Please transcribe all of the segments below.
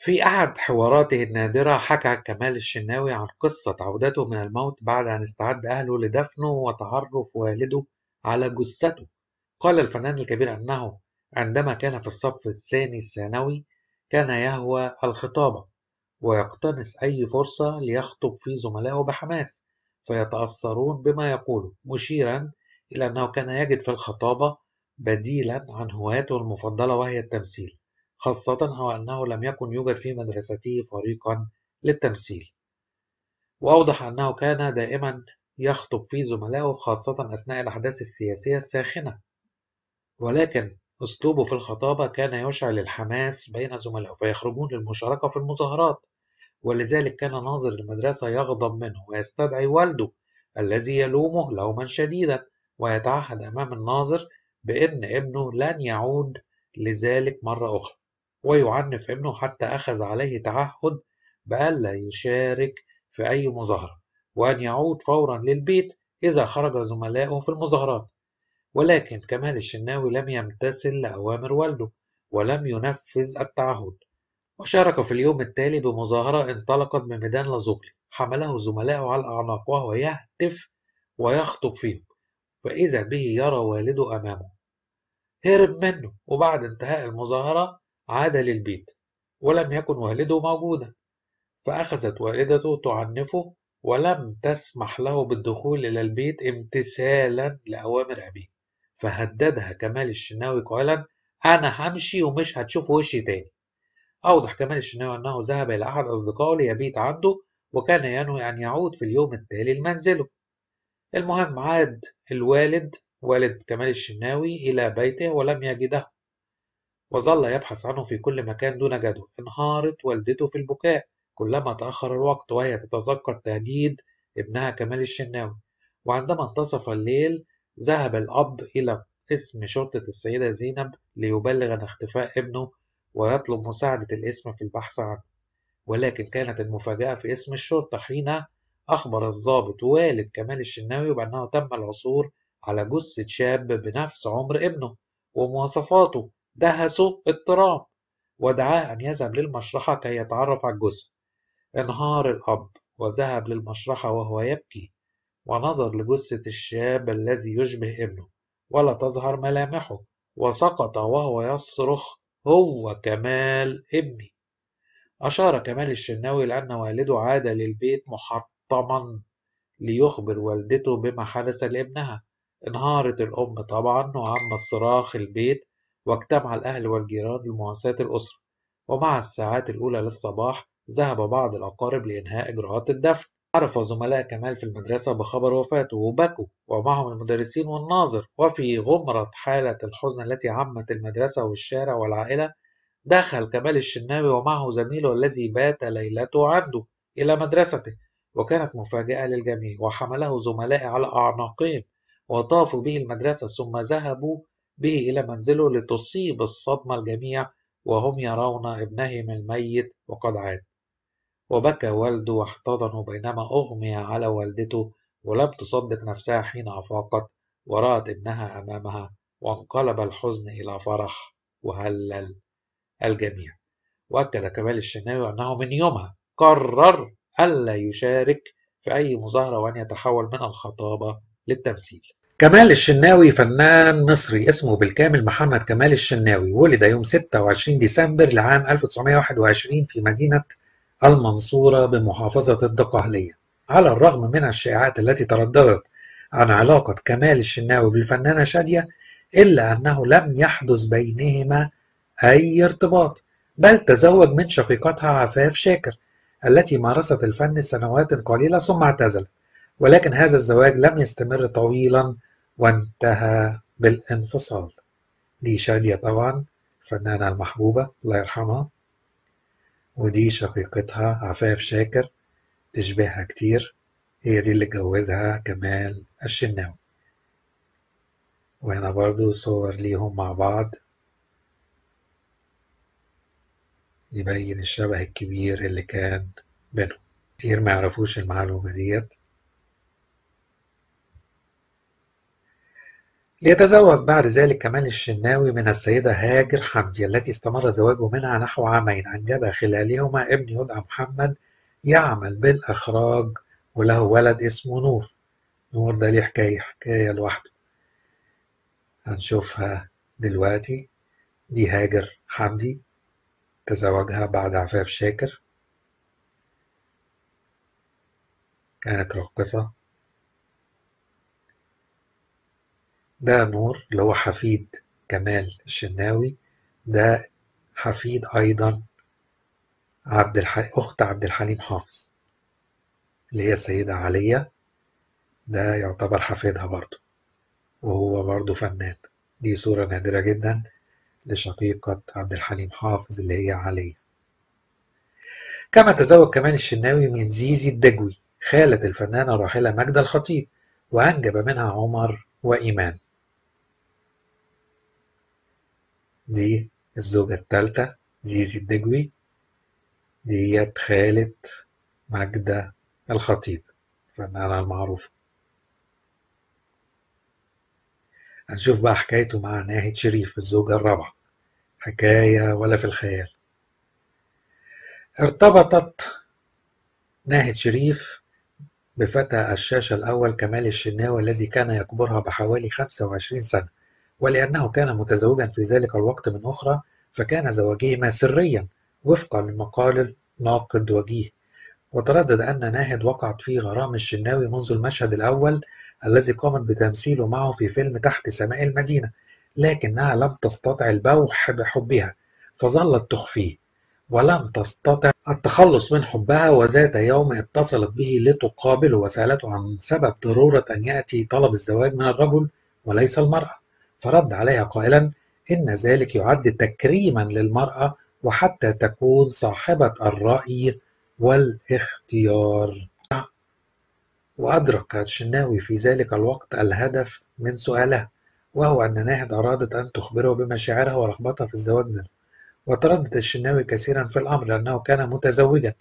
في أحد حواراته النادرة حكى كمال الشناوي عن قصة عودته من الموت بعد أن استعد أهله لدفنه وتعرف والده على جثته قال الفنان الكبير أنه عندما كان في الصف الثاني الثانوي كان يهوى الخطابة ويقتنص أي فرصة ليخطب في زملائه بحماس فيتأثرون بما يقوله مشيرا إلى أنه كان يجد في الخطابة بديلا عن هوايته المفضلة وهي التمثيل خاصة وأنه لم يكن يوجد في مدرسته فريقا للتمثيل وأوضح أنه كان دائما يخطب في زملائه خاصة أثناء الأحداث السياسية الساخنة ولكن أسلوبه في الخطابة كان يشعل الحماس بين زملائه فيخرجون للمشاركة في المظاهرات ولذلك كان ناظر المدرسة يغضب منه ويستدعي والده الذي يلومه لوما شديدا ويتعهد أمام الناظر بأن ابنه لن يعود لذلك مرة أخرى ويعنف ابنه حتى أخذ عليه تعهد بألا يشارك في أي مظاهرة وأن يعود فورا للبيت إذا خرج زملائه في المظاهرات ولكن كمال الشناوي لم يمتثل لأوامر والده ولم ينفذ التعهد وشارك في اليوم التالي بمظاهرة انطلقت من ميدان لازوغلي حمله زملائه على الأعناق وهو يهتف ويخطب فيهم فإذا به يرى والده أمامه هرب منه وبعد انتهاء المظاهرة عاد للبيت ولم يكن والده موجودا فأخذت والدته تعنفه ولم تسمح له بالدخول إلى البيت امتثالا لأوامر أبيه فهددها كمال الشناوي قائلا أنا همشي ومش هتشوف وشي تاني أوضح كمال الشناوي أنه ذهب إلى أحد أصدقائه ليبيت عنده وكان ينوي أن يعود في اليوم التالي لمنزله المهم عاد الوالد والد كمال الشناوي إلى بيته ولم يجده وظل يبحث عنه في كل مكان دون جدوى انهارت والدته في البكاء كلما تأخر الوقت وهي تتذكر تهديد ابنها كمال الشناوي وعندما انتصف الليل ذهب الأب إلى قسم شرطة السيدة زينب ليبلغ عن اختفاء ابنه ويطلب مساعدة الاسم في البحث عنه ولكن كانت المفاجأة في اسم الشرطة حين أخبر الضابط والد كمال الشناوي بأنه تم العثور على جثة شاب بنفس عمر ابنه ومواصفاته دهسوا اضطراب ودعاه أن يذهب للمشرحة كي يتعرف على الجثة انهار الأب وذهب للمشرحة وهو يبكي ونظر لجثة الشاب الذي يشبه ابنه ولا تظهر ملامحه وسقط وهو يصرخ هو كمال ابني أشار كمال الشناوي لأن والده عاد للبيت محطما ليخبر والدته بما حدث لابنها انهارت الأم طبعا وعم الصراخ البيت واجتمع الأهل والجيران لمواساة الأسرة ومع الساعات الأولى للصباح ذهب بعض الأقارب لإنهاء إجراءات الدفن عرف زملاء كمال في المدرسة بخبر وفاته وبكوا ومعهم المدرسين والناظر وفي غمرة حالة الحزن التي عمت المدرسة والشارع والعائلة دخل كمال الشناوي ومعه زميله الذي بات ليلته عنده إلى مدرسته وكانت مفاجأة للجميع وحمله زملائه على أعناقهم وطافوا به المدرسة ثم ذهبوا به إلى منزله لتصيب الصدمة الجميع وهم يرون ابنهم الميت وقد عاد وبكى والده واحتضنه بينما أغمي على والدته ولم تصدق نفسها حين أفاقت ورأت ابنها أمامها وانقلب الحزن إلى فرح وهلل الجميع وأكد كمال الشناوي أنه من يومها قرر ألا يشارك في أي مظاهرة وأن يتحول من الخطابة للتمثيل كمال الشناوي فنان مصري اسمه بالكامل محمد كمال الشناوي ولد يوم 26 ديسمبر لعام 1921 في مدينة المنصورة بمحافظة الدقهلية على الرغم من الشائعات التي ترددت عن علاقة كمال الشناوي بالفنانة شادية إلا أنه لم يحدث بينهما أي ارتباط بل تزوج من شقيقتها عفاف شاكر التي مارست الفن سنوات قليلة ثم اعتزلت ولكن هذا الزواج لم يستمر طويلا وانتهى بالانفصال دي شادية طبعا الفنانة المحبوبة الله يرحمها ودي شقيقتها عفاف شاكر تشبهها كتير هي دي اللي اتجوزها كمال الشناوي وهنا برضو صور ليهم مع بعض يبين الشبه الكبير اللي كان بينهم كتير ما يعرفوش المعلومة ديت ليتزوج بعد ذلك كمال الشناوي من السيدة هاجر حمدي التي استمر زواجه منها نحو عامين أنجب خلالهما ابن يدعى محمد يعمل بالإخراج وله ولد اسمه نور نور ده ليه حكاية حكاية لوحده هنشوفها دلوقتي دي هاجر حمدي تزوجها بعد عفاف شاكر كانت راقصة بقى نور اللي هو حفيد جمال الشناوي ده حفيد أيضا عبد الحليم أخت عبد الحليم حافظ اللي هي السيدة علية ده يعتبر حفيدها برضه وهو برضه فنان دي صورة نادرة جدا لشقيقة عبد الحليم حافظ اللي هي علية كما تزوج كمال الشناوي من زيزي الدجوي خالة الفنانة راحلة ماجدة الخطيب وأنجب منها عمر وإيمان دي الزوجة التالتة زيزي الدجوي ديت خالة ماجدة الخطيب الفنانة المعروفة هنشوف بقى حكايته مع ناهد شريف الزوجة الرابعة حكاية ولا في الخيال ارتبطت ناهد شريف بفتى الشاشة الأول كمال الشناوي الذي كان يكبرها بحوالي 25 سنة ولأنه كان متزوجا في ذلك الوقت من أخرى فكان زواجهما سريا وفقا لمقال ناقد وجيه وتردد أن ناهد وقعت في غرام الشناوي منذ المشهد الأول الذي قامت بتمثيله معه في فيلم تحت سماء المدينة لكنها لم تستطع البوح بحبها فظلت تخفيه ولم تستطع التخلص من حبها وذات يوم اتصلت به لتقابله وسألته عن سبب ضرورة أن يأتي طلب الزواج من الرجل وليس المرأة فرد عليها قائلا إن ذلك يعد تكريما للمرأة وحتى تكون صاحبة الرأي والاختيار وأدرك الشناوي في ذلك الوقت الهدف من سؤاله وهو أن ناهد أرادت أن تخبره بمشاعرها ورغبتها في الزواج منه وتردد الشناوي كثيرا في الأمر لأنه كان متزوجا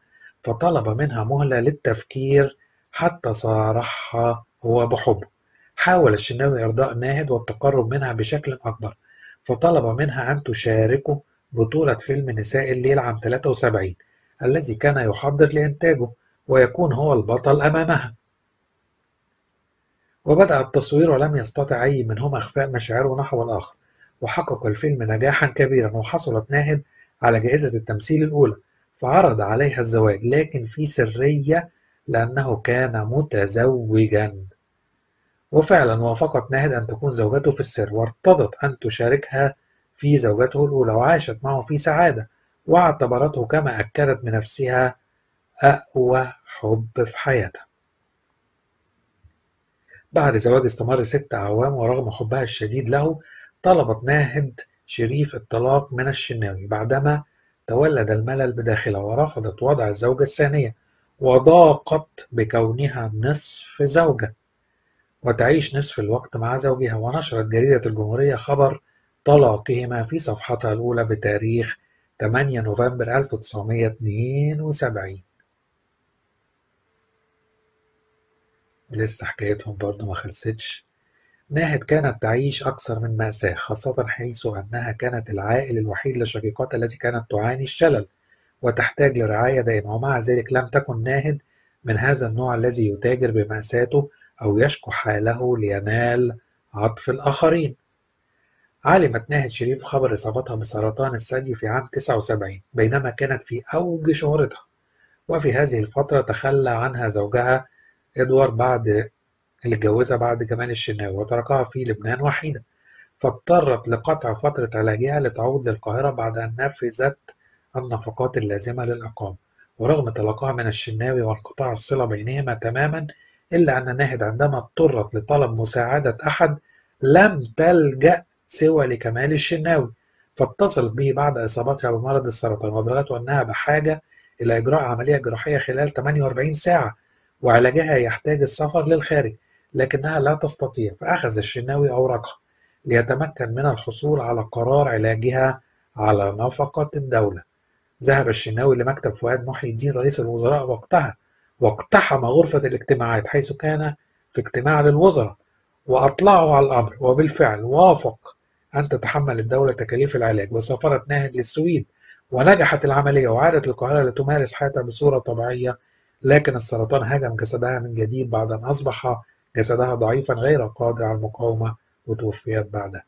فطلب منها مهلة للتفكير حتى صارحها هو بحبه حاول الشناوي إرضاء ناهد والتقرب منها بشكل أكبر فطلب منها أن تشاركه بطولة فيلم نساء الليل عام 73 الذي كان يحضر لإنتاجه ويكون هو البطل أمامها وبدأ التصوير ولم يستطع أي منهما إخفاء مشاعره نحو الآخر وحقق الفيلم نجاحا كبيرا وحصلت ناهد على جائزة التمثيل الأولى فعرض عليها الزواج لكن في سرية لأنه كان متزوجا وفعلا وافقت ناهد أن تكون زوجته في السر وارتضت أن تشاركها في زوجته الأولى وعاشت معه في سعادة واعتبرته كما أكدت من نفسها أقوى حب في حياتها بعد زواج استمر ست أعوام ورغم حبها الشديد له طلبت ناهد شريف الطلاق من الشناوي بعدما تولد الملل بداخلها ورفضت وضع الزوجة الثانية وضاقت بكونها نصف زوجة وتعيش نصف الوقت مع زوجها ونشرت جريدة الجمهورية خبر طلاقهما في صفحتها الأولى بتاريخ 8 نوفمبر 1972 ولسه حكايتهم برضه ما خلصتش ناهد كانت تعيش أكثر من مأساة خاصة حيث أنها كانت العائل الوحيد لشقيقتها التي كانت تعاني الشلل وتحتاج لرعاية دائمة ومع ذلك لم تكن ناهد من هذا النوع الذي يتاجر بمأساته أو يشكو حاله لينال عطف الآخرين علمت ناهد شريف خبر إصابتها بسرطان الثدي في عام 79 بينما كانت في أوج شهرتها وفي هذه الفترة تخلى عنها زوجها إدوار بعد اللي اتجوزها بعد جمال الشناوي وتركها في لبنان وحيدة فاضطرت لقطع فترة علاجها لتعود للقاهرة بعد أن نفذت النفقات اللازمة للإقامة ورغم طلاقها من الشناوي وانقطاع الصلة بينهما تماما إلا أن ناهد عندما اضطرت لطلب مساعدة أحد لم تلجأ سوى لكمال الشناوي فاتصلت به بعد إصابتها بمرض السرطان وبلغته أنها بحاجة إلى إجراء عملية جراحية خلال 48 ساعة وعلاجها يحتاج السفر للخارج لكنها لا تستطيع فأخذ الشناوي أوراقها ليتمكن من الحصول على قرار علاجها على نفقة الدولة ذهب الشناوي لمكتب فؤاد محي الدين رئيس الوزراء وقتها واقتحم غرفة الاجتماعات حيث كان في اجتماع للوزراء وأطلعه على الأمر وبالفعل وافق أن تتحمل الدولة تكاليف العلاج وسافرت ناهد للسويد ونجحت العملية وعادت القاهرة لتمارس حياتها بصورة طبيعية لكن السرطان هاجم جسدها من جديد بعد أن أصبح جسدها ضعيفا غير قادر على المقاومة وتوفيت بعدها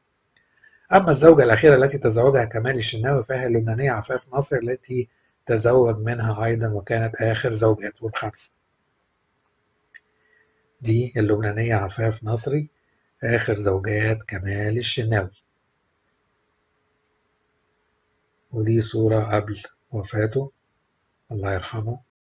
أما الزوجة الأخيرة التي تزوجها كمال الشناوي فهي اللبنانية عفاف ناصر التي تزوج منها أيضا وكانت آخر زوجاته الخمسة دي اللبنانية عفاف نصري آخر زوجات كمال الشناوي ودي صورة قبل وفاته الله يرحمه